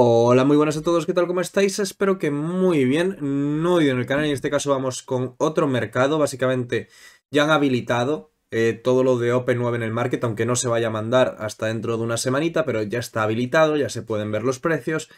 Hola, muy buenas a todos, ¿qué tal? ¿Cómo estáis? Espero que muy bien. No ido en el canal, en este caso vamos con otro mercado. Básicamente ya han habilitado eh, todo lo de Open 9 en el market, aunque no se vaya a mandar hasta dentro de una semanita, pero ya está habilitado, ya se pueden ver los precios.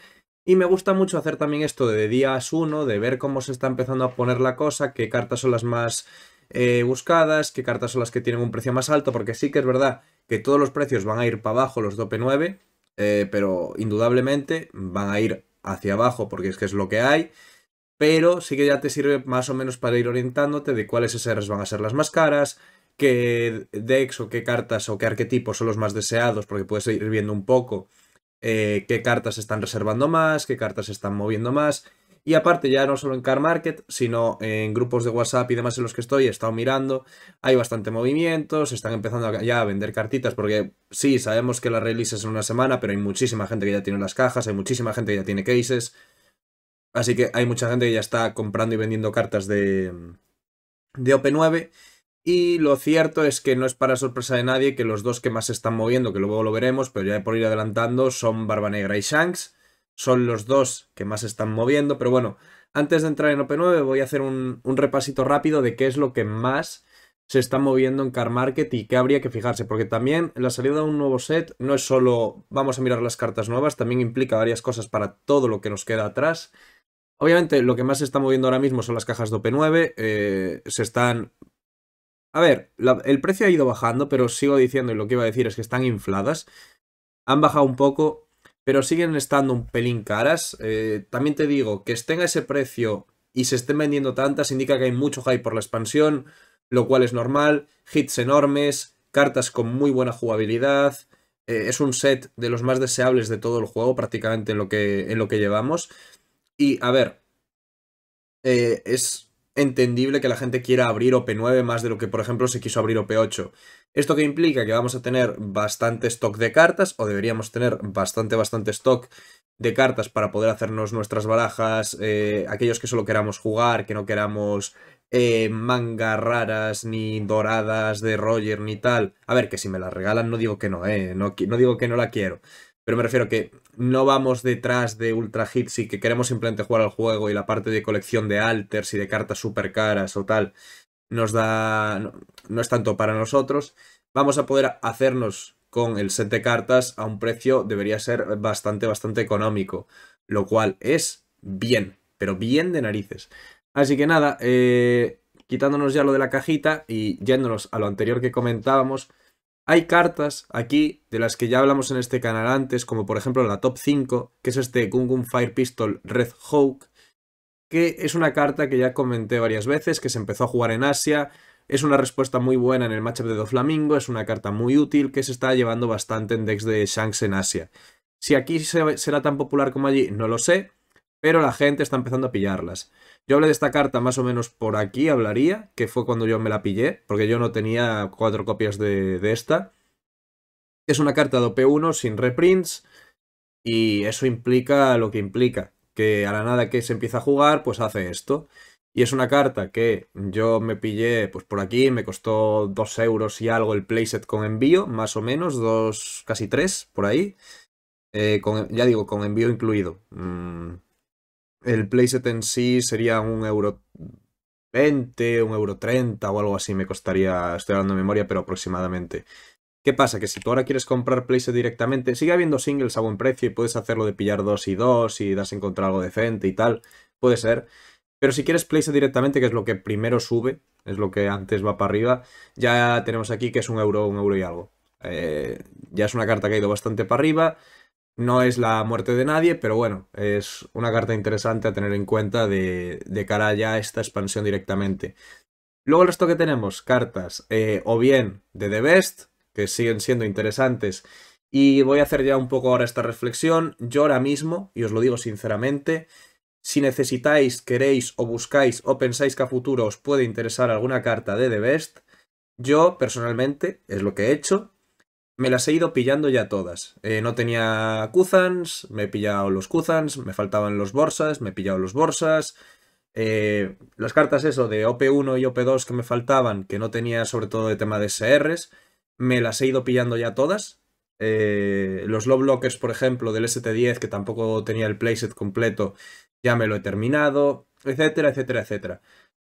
Y me gusta mucho hacer también esto de días 1, de ver cómo se está empezando a poner la cosa, qué cartas son las más eh, buscadas, qué cartas son las que tienen un precio más alto, porque sí que es verdad que todos los precios van a ir para abajo los de Open 9, eh, pero indudablemente van a ir hacia abajo porque es que es lo que hay, pero sí que ya te sirve más o menos para ir orientándote de cuáles SRs van a ser las más caras, qué decks o qué cartas o qué arquetipos son los más deseados, porque puedes ir viendo un poco eh, qué cartas están reservando más, qué cartas están moviendo más, y aparte, ya no solo en Car Market, sino en grupos de WhatsApp y demás en los que estoy, he estado mirando, hay bastante movimiento, se están empezando ya a vender cartitas, porque sí, sabemos que la release es en una semana, pero hay muchísima gente que ya tiene las cajas, hay muchísima gente que ya tiene cases, así que hay mucha gente que ya está comprando y vendiendo cartas de, mm, de OP9. Y lo cierto es que no es para sorpresa de nadie que los dos que más se están moviendo, que luego lo veremos, pero ya por ir adelantando, son Barba Negra y Shanks son los dos que más se están moviendo, pero bueno, antes de entrar en OP9 voy a hacer un, repasito rápido de qué es lo que más se está moviendo en Car Market y qué habría que fijarse, porque también la salida de un nuevo set no es solo vamos a mirar las cartas nuevas, también implica varias cosas para todo lo que nos queda atrás. Obviamente lo que más se está moviendo ahora mismo son las cajas de OP9, eh, se están... A ver, el precio ha ido bajando, pero sigo diciendo y lo que iba a decir es que están infladas. Han bajado un poco, pero siguen estando un pelín caras. Eh, también te digo, que estén a ese precio y se estén vendiendo tantas indica que hay mucho hype por la expansión, lo cual es normal, hits enormes, cartas con muy buena jugabilidad, eh, es un set de los más deseables de todo el juego prácticamente en lo que, en lo que llevamos. Y a ver, eh, es entendible que la gente quiera abrir OP9 más de lo que, por ejemplo, se quiso abrir OP8. Esto que implica que vamos a tener bastante stock de cartas, o deberíamos tener bastante, bastante stock de cartas para poder hacernos nuestras barajas, eh, aquellos que solo queramos jugar, que no queramos eh, mangas raras, ni doradas de Roger, ni tal. A ver, que si me las regalan no digo que no, eh, no, no digo que no la quiero. Pero me refiero que no vamos detrás de ultra hits y que queremos simplemente jugar al juego y la parte de colección de alters y de cartas super caras o tal nos da. No, es tanto para nosotros. Vamos a poder hacernos con el set de cartas a un precio debería ser bastante, bastante económico. Lo cual es bien, pero bien de narices. Así que nada, eh, quitándonos ya lo de la cajita y yéndonos a lo anterior que comentábamos, hay cartas aquí de las que ya hablamos en este canal antes, como por ejemplo la top 5, que es este Gungun Fire Pistol Red Hawk, que es una carta que ya comenté varias veces, que se empezó a jugar en Asia, es una respuesta muy buena en el matchup de Flamingo, es una carta muy útil que se está llevando bastante en decks de Shanks en Asia. Si aquí será tan popular como allí, no lo sé, pero la gente está empezando a pillarlas. Yo hablé de esta carta más o menos por aquí, hablaría, que fue cuando yo me la pillé, porque yo no tenía cuatro copias de, esta. Es una carta de OP1 sin reprints y eso implica lo que implica, que a la nada que se empieza a jugar, pues hace esto. Y es una carta que yo me pillé pues por aquí, me costó 2 euros y algo el playset con envío, más o menos, dos, casi tres, por ahí. Eh, ya digo, con envío incluido. Mm el playset en sí sería un euro 20, un euro 30 o algo así me costaría, estoy hablando de memoria, pero aproximadamente. ¿Qué pasa? Que si tú ahora quieres comprar playset directamente, sigue habiendo singles a buen precio y puedes hacerlo de pillar dos y dos y das a encontrar algo decente y tal, puede ser. Pero si quieres playset directamente, que es lo que primero sube, es lo que antes va para arriba, ya tenemos aquí que es un euro, un euro y algo. Eh, ya es una carta que ha ido bastante para arriba no es la muerte de nadie, pero bueno, es una carta interesante a tener en cuenta de, cara ya a esta expansión directamente. Luego el resto que tenemos, cartas eh, o bien de The Best, que siguen siendo interesantes. Y voy a hacer ya un poco ahora esta reflexión. Yo ahora mismo, y os lo digo sinceramente, si necesitáis, queréis o buscáis o pensáis que a futuro os puede interesar alguna carta de The Best, yo personalmente, es lo que he hecho, me las he ido pillando ya todas. Eh, no tenía Kuzans, me he pillado los Kuzans, me faltaban los Borsas, me he pillado los Borsas. Eh, las cartas eso de OP1 y OP2 que me faltaban, que no tenía sobre todo de tema de SRs, me las he ido pillando ya todas. Eh, los Low blocks por ejemplo, del ST10, que tampoco tenía el playset completo, ya me lo he terminado, etcétera, etcétera, etcétera.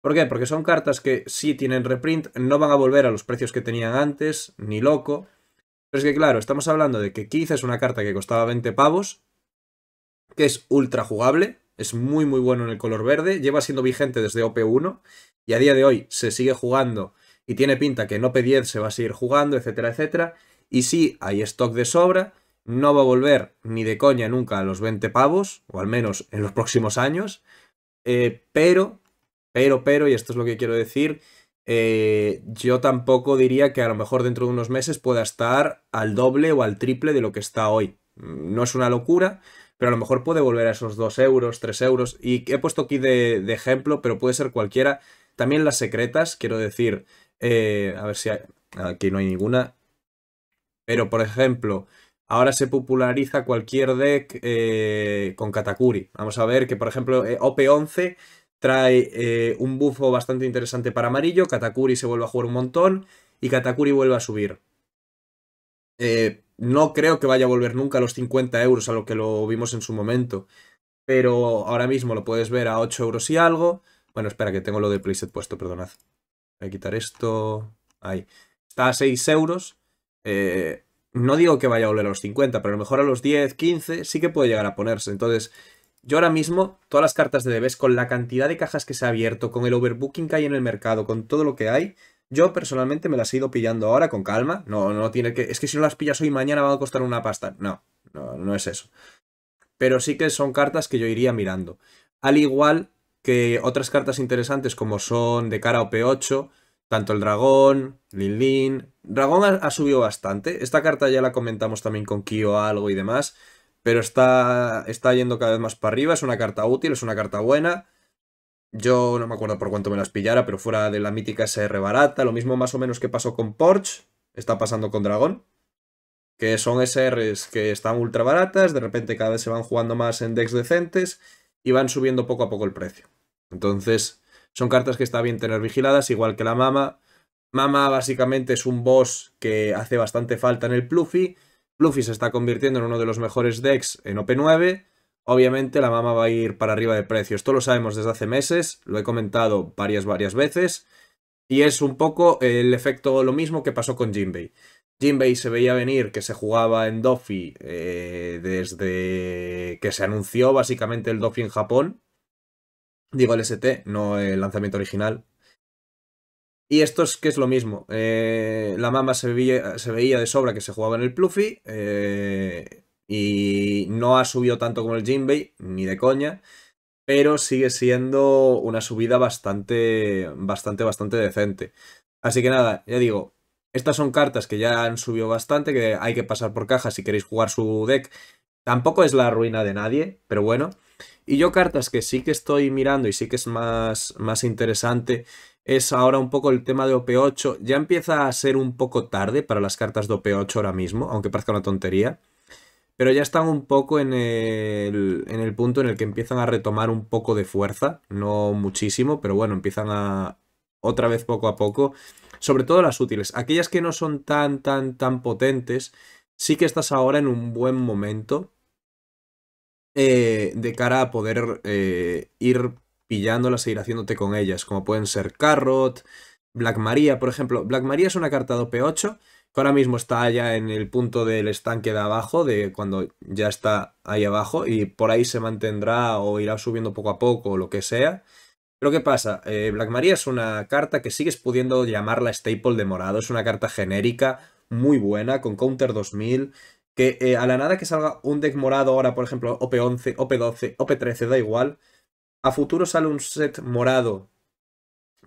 ¿Por qué? Porque son cartas que sí tienen reprint, no van a volver a los precios que tenían antes, ni loco, pero es que claro, estamos hablando de que Keith es una carta que costaba 20 pavos, que es ultra jugable, es muy muy bueno en el color verde, lleva siendo vigente desde OP1 y a día de hoy se sigue jugando y tiene pinta que en OP10 se va a seguir jugando, etcétera, etcétera. Y sí, hay stock de sobra, no va a volver ni de coña nunca a los 20 pavos, o al menos en los próximos años, eh, pero, pero, pero, y esto es lo que quiero decir, eh, yo tampoco diría que a lo mejor dentro de unos meses pueda estar al doble o al triple de lo que está hoy. Mm, no es una locura, pero a lo mejor puede volver a esos 2 euros, 3 euros. Y he puesto aquí de, ejemplo, pero puede ser cualquiera. También las secretas, quiero decir, eh, a ver si hay, aquí no hay ninguna. Pero, por ejemplo, ahora se populariza cualquier deck eh, con Katakuri. Vamos a ver que, por ejemplo, OP11 trae eh, un bufo bastante interesante para amarillo, Katakuri se vuelve a jugar un montón y Katakuri vuelve a subir. Eh, no creo que vaya a volver nunca a los 50 euros a lo que lo vimos en su momento, pero ahora mismo lo puedes ver a 8 euros y algo. Bueno, espera, que tengo lo del preset puesto, perdonad. Voy a quitar esto. Ahí. Está a 6 euros. Eh, no digo que vaya a volver a los 50, pero a lo mejor a los 10, 15 sí que puede llegar a ponerse. Entonces, yo ahora mismo, todas las cartas de Debes, con la cantidad de cajas que se ha abierto, con el overbooking que hay en el mercado, con todo lo que hay, yo personalmente me las he ido pillando ahora con calma. No, no tiene que. Es que si no las pillas hoy mañana va a costar una pasta. No, no, no es eso. Pero sí que son cartas que yo iría mirando. Al igual que otras cartas interesantes como son de cara o OP8, tanto el dragón, Lin Lin. Dragón ha, ha, subido bastante. Esta carta ya la comentamos también con Kyo algo y demás pero está, está yendo cada vez más para arriba, es una carta útil, es una carta buena. Yo no me acuerdo por cuánto me las pillara, pero fuera de la mítica SR barata, lo mismo más o menos que pasó con Porsche, está pasando con Dragón, que son SRs que están ultra baratas, de repente cada vez se van jugando más en decks decentes y van subiendo poco a poco el precio. Entonces, son cartas que está bien tener vigiladas, igual que la Mama. Mama básicamente es un boss que hace bastante falta en el Pluffy, Luffy se está convirtiendo en uno de los mejores decks en OP9. Obviamente la mama va a ir para arriba de precio. Esto lo sabemos desde hace meses, lo he comentado varias, varias veces. Y es un poco el efecto lo mismo que pasó con Jinbei. Jinbei se veía venir que se jugaba en Doffy eh, desde que se anunció básicamente el Dofi en Japón. Digo el ST, no el lanzamiento original, y esto es que es lo mismo. Eh, la mama se veía, se veía, de sobra que se jugaba en el Pluffy. Eh, y no ha subido tanto como el Jinbei, ni de coña. Pero sigue siendo una subida bastante, bastante, bastante decente. Así que nada, ya digo, estas son cartas que ya han subido bastante, que hay que pasar por caja si queréis jugar su deck. Tampoco es la ruina de nadie, pero bueno. Y yo cartas que sí que estoy mirando y sí que es más, más interesante es ahora un poco el tema de OP8. Ya empieza a ser un poco tarde para las cartas de OP8 ahora mismo, aunque parezca una tontería. Pero ya están un poco en el, punto en el que empiezan a retomar un poco de fuerza. No muchísimo, pero bueno, empiezan a otra vez poco a poco. Sobre todo las útiles. Aquellas que no son tan, tan, tan potentes, sí que estás ahora en un buen momento eh, de cara a poder eh, ir pillándolas e ir haciéndote con ellas, como pueden ser Carrot, Black Maria, por ejemplo. Black Maria es una carta de OP8 que ahora mismo está ya en el punto del estanque de abajo, de cuando ya está ahí abajo, y por ahí se mantendrá o irá subiendo poco a poco o lo que sea. Pero ¿qué pasa? Eh, Black Maria es una carta que sigues pudiendo llamarla staple de morado, es una carta genérica, muy buena, con counter 2000, que eh, a la nada que salga un deck morado ahora, por ejemplo, OP11, OP12, OP13, da igual, a futuro sale un set morado.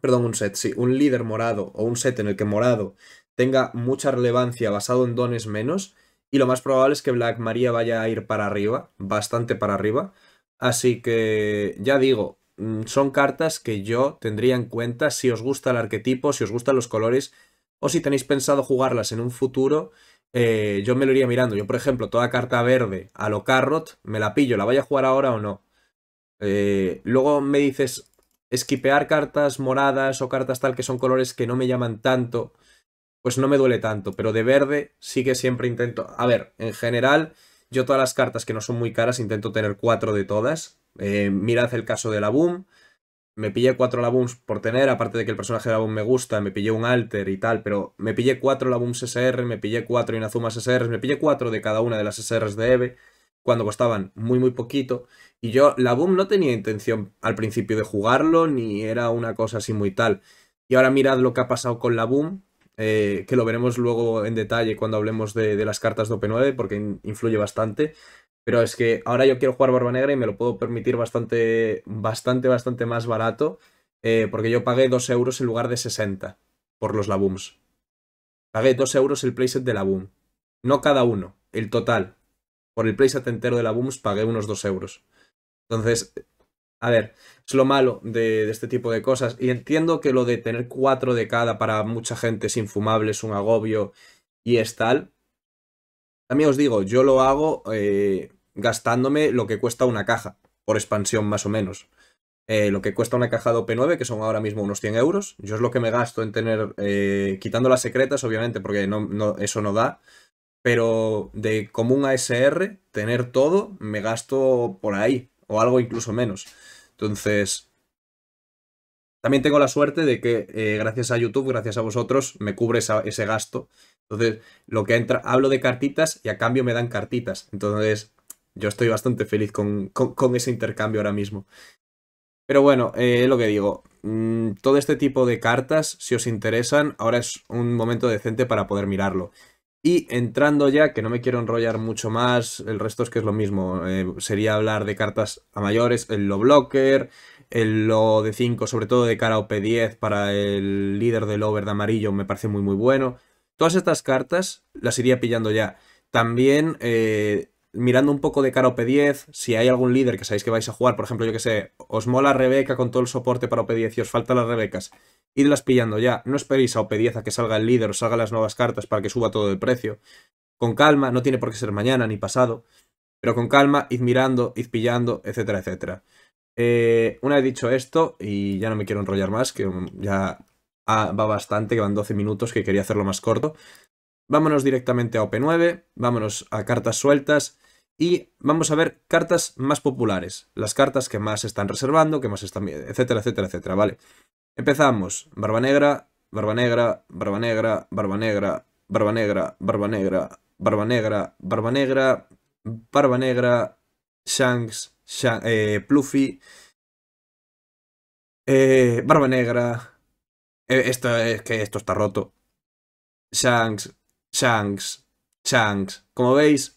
Perdón, un set, sí, un líder morado o un set en el que morado tenga mucha relevancia basado en dones menos. Y lo más probable es que Black Maria vaya a ir para arriba, bastante para arriba. Así que, ya digo, mm, son cartas que yo tendría en cuenta si os gusta el arquetipo, si os gustan los colores o si tenéis pensado jugarlas en un futuro. Eh, yo me lo iría mirando. Yo, por ejemplo, toda carta verde a lo Carrot, me la pillo, la vaya a jugar ahora o no. Eh, luego me dices esquipear cartas moradas o cartas tal que son colores que no me llaman tanto, pues no me duele tanto, pero de verde sí que siempre intento... A ver, en general, yo todas las cartas que no son muy caras intento tener cuatro de todas. Eh, mirad el caso de la Boom. Me pillé cuatro Labooms por tener, aparte de que el personaje de la Boom me gusta, me pillé un Alter y tal, pero me pillé cuatro Labooms SR, me pillé cuatro Inazumas SR, me pillé cuatro de cada una de las SRs de Eve cuando costaban muy muy poquito. Y yo, la Boom no tenía intención al principio de jugarlo, ni era una cosa así muy tal. Y ahora mirad lo que ha pasado con la Boom, eh, que lo veremos luego en detalle cuando hablemos de, las cartas de OP9, porque influye bastante. Pero es que ahora yo quiero jugar Barba Negra y me lo puedo permitir bastante, bastante, bastante más barato, eh, porque yo pagué 2 euros en lugar de 60 por los Labooms. Pagué 2 euros el playset de la boom No cada uno, el total, por el playset entero de la Booms pagué unos 2 euros. Entonces, a ver, es lo malo de, este tipo de cosas. Y entiendo que lo de tener cuatro de cada para mucha gente es infumable, es un agobio y es tal. También os digo, yo lo hago eh, gastándome lo que cuesta una caja, por expansión más o menos. Eh, lo que cuesta una caja de OP9, que son ahora mismo unos 100 euros. Yo es lo que me gasto en tener, eh, quitando las secretas, obviamente, porque eso no da pero de común ASR, tener todo, me gasto por ahí, o algo incluso menos. Entonces, también tengo la suerte de que eh, gracias a YouTube, gracias a vosotros, me cubre ese gasto. Entonces, lo que entra, hablo de cartitas y a cambio me dan cartitas. Entonces, yo estoy bastante feliz con, ese intercambio ahora mismo. Pero bueno, eh, lo que digo. Mm, todo este tipo de cartas, si os interesan, ahora es un momento decente para poder mirarlo. Y entrando ya, que no me quiero enrollar mucho más, el resto es que es lo mismo. Eh, sería hablar de cartas a mayores, el lo blocker, el lo de 5, sobre todo de cara a OP10 para el líder del over de amarillo, me parece muy muy bueno. Todas estas cartas las iría pillando ya. También eh, mirando un poco de cara a OP10, si hay algún líder que sabéis que vais a jugar, por ejemplo, yo que sé, os mola Rebeca con todo el soporte para OP10 y os faltan las Rebecas, idlas pillando ya. No esperéis a OP10 a que salga el líder o salgan las nuevas cartas para que suba todo el precio. Con calma, no tiene por qué ser mañana ni pasado, pero con calma, id mirando, id pillando, etcétera, etcétera. Eh, una vez dicho esto, y ya no me quiero enrollar más, que ya ah, va bastante, que van 12 minutos, que quería hacerlo más corto. Vámonos directamente a OP9, vámonos a cartas sueltas y vamos a ver cartas más populares, las cartas que más están reservando, que más están, etcétera, etcétera, etcétera, ¿vale? Empezamos, Barba Negra, Barba Negra, Barba Negra, Barba Negra, Barba Negra, Barba Negra, Barba Negra, Barba Negra, Barba Negra, Shanks, Pluffy, Barba Negra, esto, es que esto está roto, Shanks, changs Shanks. Como veis,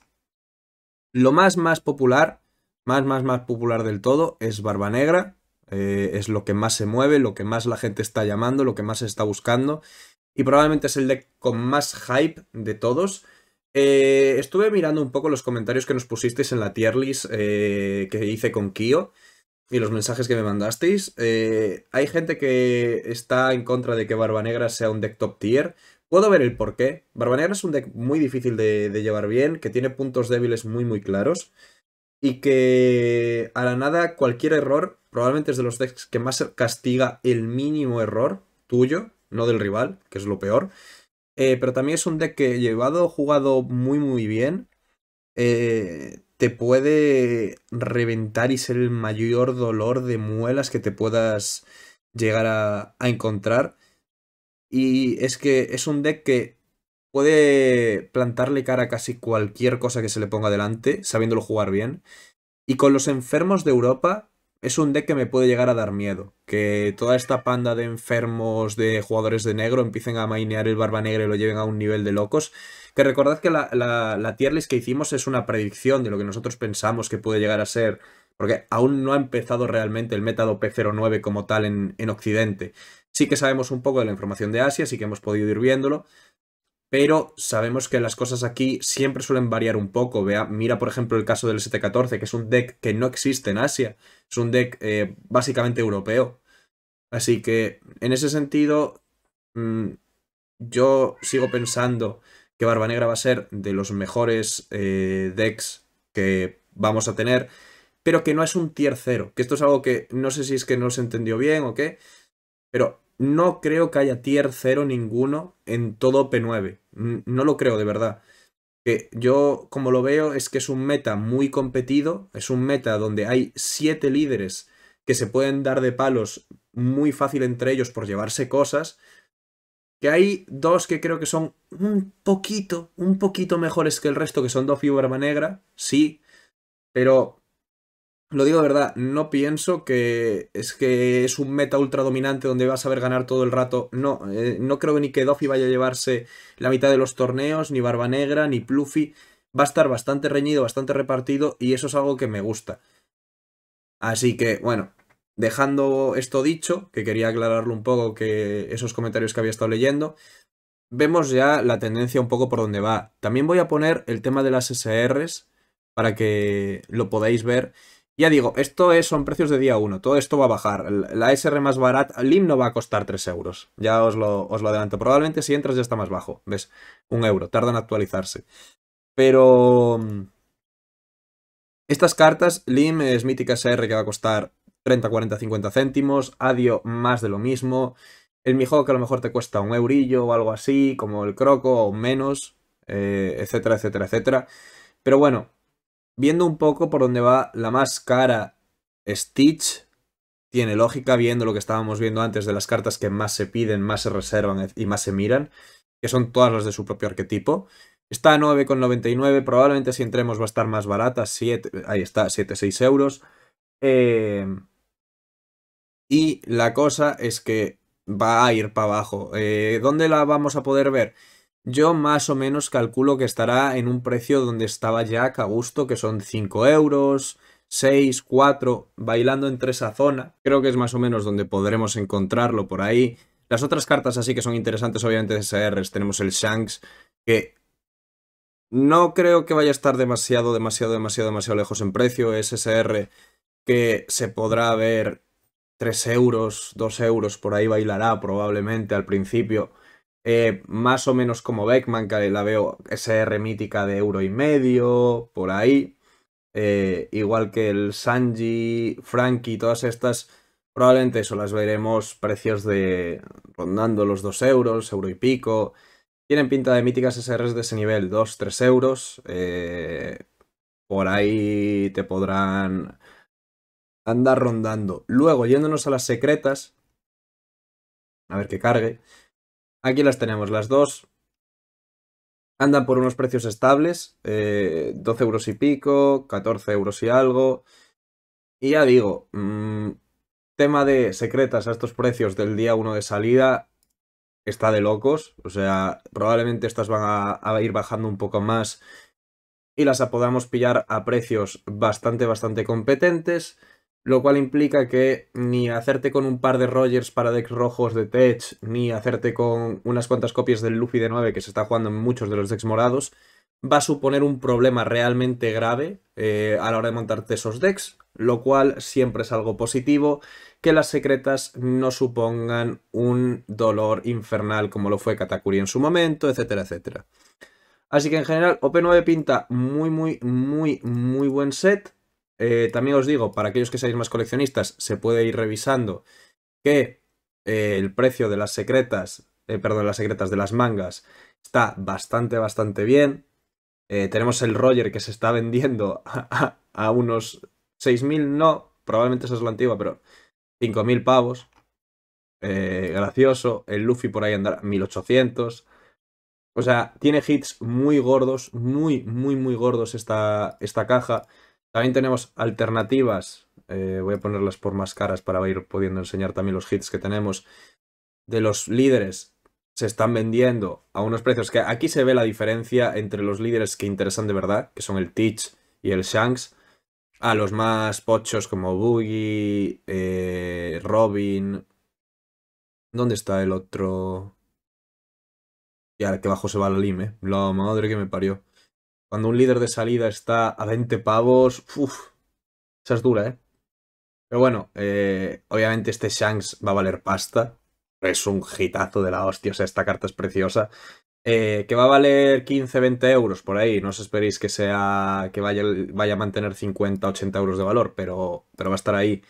lo más más popular, más más más popular del todo es Barba Negra. Eh, es lo que más se mueve, lo que más la gente está llamando, lo que más se está buscando. Y probablemente es el deck con más hype de todos. Eh, estuve mirando un poco los comentarios que nos pusisteis en la tier list eh, que hice con Kio y los mensajes que me mandasteis. hay gente que está en contra de que Barba Negra sea un deck top tier, Puedo ver el porqué. qué. es un deck muy difícil de, llevar bien, que tiene puntos débiles muy muy claros y que a la nada cualquier error, probablemente es de los decks que más castiga el mínimo error tuyo, no del rival, que es lo peor. Eh, pero también es un deck que llevado, jugado muy muy bien, eh, te puede reventar y ser el mayor dolor de muelas que te puedas llegar a encontrar. Y es que es un deck que puede plantarle cara a casi cualquier cosa que se le ponga delante, sabiéndolo jugar bien. Y con los enfermos de Europa es un deck que me puede llegar a dar miedo. Que toda esta panda de enfermos, de jugadores de negro, empiecen a mainear el barba negra y lo lleven a un nivel de locos. Que recordad que la, la, tier list que hicimos es una predicción de lo que nosotros pensamos que puede llegar a ser porque aún no ha empezado realmente el método P09 como tal en, en, Occidente. Sí que sabemos un poco de la información de Asia, sí que hemos podido ir viéndolo, pero sabemos que las cosas aquí siempre suelen variar un poco. Vea, mira, por ejemplo, el caso del ST14, que es un deck que no existe en Asia, es un deck eh, básicamente europeo. Así que, en ese sentido, mm, yo sigo pensando que Barbanegra va a ser de los mejores eh, decks que vamos a tener, pero que no es un tier 0, que esto es algo que no sé si es que no se entendió bien o qué, pero no creo que haya tier 0 ninguno en todo P9. No lo creo, de verdad. Que yo, como lo veo, es que es un meta muy competido. Es un meta donde hay 7 líderes que se pueden dar de palos muy fácil entre ellos por llevarse cosas. Que hay dos que creo que son un poquito, un poquito mejores que el resto, que son dos y Negra, sí, pero lo digo de verdad, no pienso que es que es un meta ultra dominante donde vas a ver ganar todo el rato. No, eh, no creo ni que Doffy vaya a llevarse la mitad de los torneos, ni Barba Negra, ni Pluffy. Va a estar bastante reñido, bastante repartido y eso es algo que me gusta. Así que, bueno, dejando esto dicho, que quería aclararlo un poco que esos comentarios que había estado leyendo, vemos ya la tendencia un poco por donde va. También voy a poner el tema de las SRs para que lo podáis ver ya digo, esto son precios de día 1, todo esto va a bajar. La SR más barata, LIM no va a costar 3 euros, ya os lo, os lo adelanto. Probablemente si entras ya está más bajo, ¿ves? Un euro, tarda en actualizarse. Pero... Mm, estas cartas, LIM es mítica SR que va a costar 30, 40, 50 céntimos, ADIO más de lo mismo, el que a lo mejor te cuesta un eurillo o algo así, como el Croco o menos, eh, etcétera, etcétera, etcétera. Pero bueno, viendo un poco por dónde va la más cara Stitch, tiene lógica viendo lo que estábamos viendo antes de las cartas que más se piden, más se reservan e-, y más se miran, que son todas las de su propio arquetipo. Está a 9,99, probablemente si entremos va a estar más barata, ahí está, 7,6 euros. Eh, y la cosa es que va a ir para abajo. Eh, ¿Dónde la vamos a poder ver? Yo más o menos calculo que estará en un precio donde estaba Jack a gusto, que son 5 euros, 6, 4, bailando entre esa zona. Creo que es más o menos donde podremos encontrarlo por ahí. Las otras cartas así que son interesantes, obviamente, de SRs. Tenemos el Shanks, que no creo que vaya a estar demasiado, demasiado, demasiado, demasiado lejos en precio. SSR que se podrá ver 3 euros, 2 euros, por ahí bailará probablemente al principio. Eh, más o menos como Beckman, que la veo SR mítica de euro y medio, por ahí. Eh, igual que el Sanji, Frankie, todas estas, probablemente eso, las veremos precios de rondando los 2 euros, euro y pico. Tienen pinta de míticas SRs de ese nivel, 2, 3 euros. Eh, por ahí te podrán andar rondando. Luego, yéndonos a las secretas. A ver qué cargue. Aquí las tenemos, las dos andan por unos precios estables, 12 eh, euros y pico, 14 euros y algo. Y ya digo, mm, tema de secretas a estos precios del día 1 de salida está de locos. O sea, probablemente estas van a, a ir bajando un poco más y las podamos pillar a precios bastante, bastante competentes lo cual implica que ni hacerte con un par de Rogers para decks rojos de Tech, ni hacerte con unas cuantas copias del Luffy de 9 que se está jugando en muchos de los decks morados, va a suponer un problema realmente grave eh, a la hora de montarte esos decks, lo cual siempre es algo positivo, que las secretas no supongan un dolor infernal como lo fue Katakuri en su momento, etcétera, etcétera. Así que en general, OP9 pinta muy, muy, muy, muy buen set. Eh, también os digo, para aquellos que seáis más coleccionistas, se puede ir revisando que eh, el precio de las secretas, eh, perdón, las secretas de las mangas está bastante, bastante bien. tenemos el Roger que se está vendiendo a, unos 6.000, no, probablemente esa es la antigua, pero 5.000 pavos. gracioso. El Luffy por ahí andará 1.800. O sea, tiene hits muy gordos, muy, muy, muy gordos esta, esta caja. También tenemos alternativas, eh, voy a ponerlas por más caras para ir pudiendo enseñar también los hits que tenemos, de los líderes se están vendiendo a unos precios que aquí se ve la diferencia entre los líderes que interesan de verdad, que son el Teach y el Shanks, a los más pochos como Boogie, eh, Robin... ¿Dónde está el otro? Y ahora que bajo se va la lime. La madre que me parió. Cuando un líder de salida está a 20 pavos, uff, esa es dura, ¿eh? Pero bueno, eh, obviamente este Shanks va a valer pasta. Es un hitazo de la hostia, o sea, esta carta es preciosa. Eh, que va a valer 15, 20 euros por ahí. No os esperéis que sea. que vaya, vaya a mantener 50, 80 euros de valor, pero, pero va a estar ahí.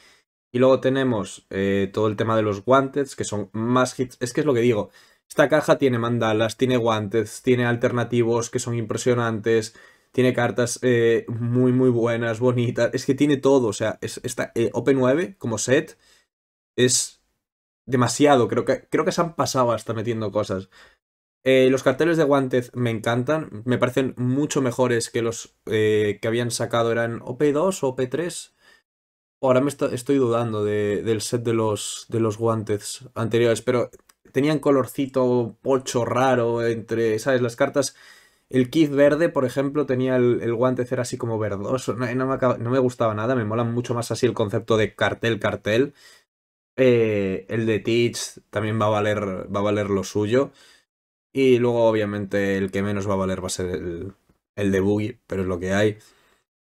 Y luego tenemos eh, todo el tema de los guantes, que son más hits. Es que es lo que digo. Esta caja tiene mandalas, tiene guantes, tiene alternativos que son impresionantes, tiene cartas eh, muy muy buenas, bonitas, es que tiene todo, o sea, esta eh, OP9 como set es demasiado, creo que, creo que se han pasado hasta metiendo cosas. Eh, los carteles de guantes me encantan, me parecen mucho mejores que los que habían sacado, eran OP2 o OP3. Ahora me estoy dudando del set de los, de los guantes anteriores, pero tenían colorcito pocho raro entre, ¿sabes? Las cartas... El kit verde, por ejemplo, tenía el, guante era así como verdoso. No, me gustaba nada, me mola mucho más así el concepto de cartel, cartel. Eh, el de Teach también va a, valer, va a valer lo suyo. Y luego, obviamente, el que menos va a valer va a ser el, el de Boogie, pero es lo que hay.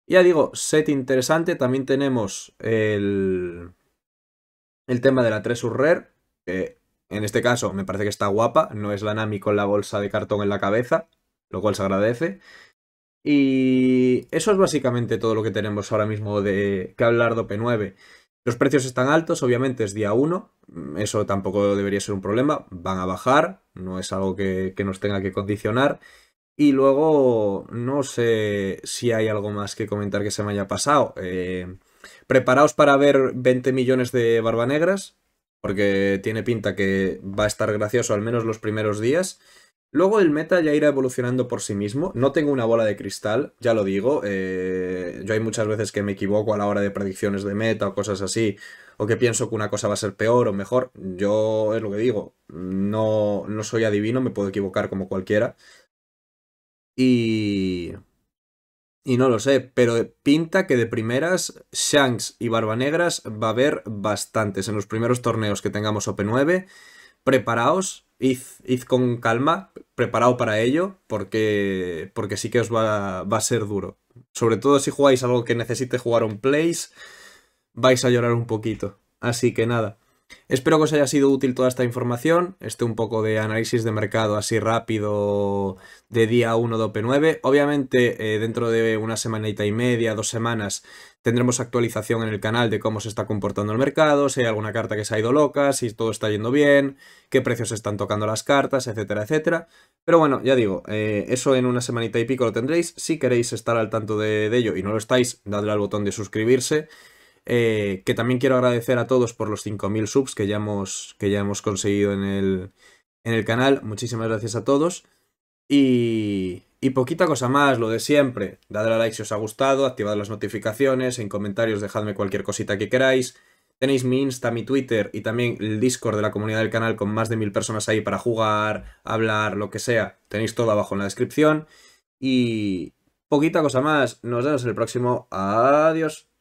Ya digo, set interesante. También tenemos el, el tema de la 3 que en este caso me parece que está guapa, no es la Nami con la bolsa de cartón en la cabeza, lo cual se agradece. Y eso es básicamente todo lo que tenemos ahora mismo de que hablar de p 9 Los precios están altos, obviamente es día 1, eso tampoco debería ser un problema, van a bajar, no es algo que, nos tenga que condicionar. Y luego, no sé si hay algo más que comentar que se me haya pasado. Eh, preparaos para ver 20 millones de barbanegras, porque tiene pinta que va a estar gracioso al menos los primeros días. Luego el meta ya irá evolucionando por sí mismo. No tengo una bola de cristal, ya lo digo. Eh, yo hay muchas veces que me equivoco a la hora de predicciones de meta o cosas así, o que pienso que una cosa va a ser peor o mejor. Yo es lo que digo, no, no soy adivino, me puedo equivocar como cualquiera. Y y no lo sé, pero pinta que de primeras Shanks y Barbanegras va a haber bastantes en los primeros torneos que tengamos OP9. Preparaos, id, con calma, preparado para ello, porque, porque sí que os va, va, a ser duro. Sobre todo si jugáis algo que necesite jugar un place, vais a llorar un poquito. Así que nada. Espero que os haya sido útil toda esta información, este un poco de análisis de mercado así rápido de día 1 de OP9. Obviamente eh, dentro de una semanita y media, dos semanas, tendremos actualización en el canal de cómo se está comportando el mercado, si hay alguna carta que se ha ido loca, si todo está yendo bien, qué precios están tocando las cartas, etcétera, etcétera. Pero bueno, ya digo, eh, eso en una semanita y pico lo tendréis. Si queréis estar al tanto de, de ello y no lo estáis, dadle al botón de suscribirse eh, que también quiero agradecer a todos por los 5.000 subs que ya hemos, que ya hemos conseguido en el, canal. Muchísimas gracias a todos. Y, y poquita cosa más, lo de siempre. Dadle a like si os ha gustado, activad las notificaciones, en comentarios dejadme cualquier cosita que queráis. Tenéis mi Insta, mi Twitter y también el Discord de la comunidad del canal con más de mil personas ahí para jugar, hablar, lo que sea. Tenéis todo abajo en la descripción. Y poquita cosa más. Nos vemos en el próximo. Adiós.